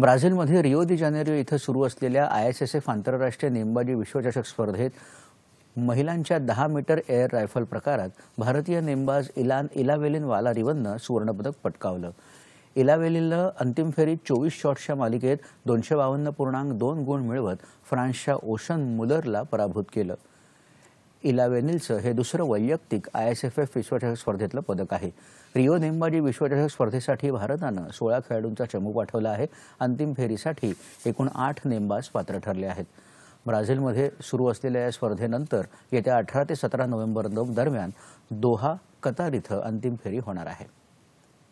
ब्राझीलमध्ये रिओ दि जानेरिओ इथं सुरू असलेल्या आयएसएसएफ आंतरराष्ट्रीय नेमबाजी विश्वचषक स्पर्धेत महिलांच्या दहा मीटर एअर रायफल प्रकारात भारतीय नेमबाज इलान इलावेलिन वाला रिवननं सुवर्णपदक पटकावलं इलावेलिननं अंतिम फेरीत चोवीस शॉट्सच्या मालिकेत दोनशे बावन्न पूर्णांक दोन गुण मिळवत फ्रान्सच्या ओशन मुलरला पराभूत केलं इलावेनिलचं हे दुसरं वैयक्तिक आय एस एफ एफ विश्वचषक स्पर्धेतलं पदक आहे रिओ नेमबाजी विश्वचषक स्पर्धेसाठी भारतानं सोळा खेळाडूंचा चमू पाठवला आहे अंतिम फेरीसाठी एकूण आठ नेमबाज पात्र ठरले आहेत ब्राझीलमध्ये सुरू असलेल्या या स्पर्धेनंतर येत्या अठरा ते सतरा नोव्हेंबर दरम्यान दोहा कतार इथं अंतिम फेरी होणार आहे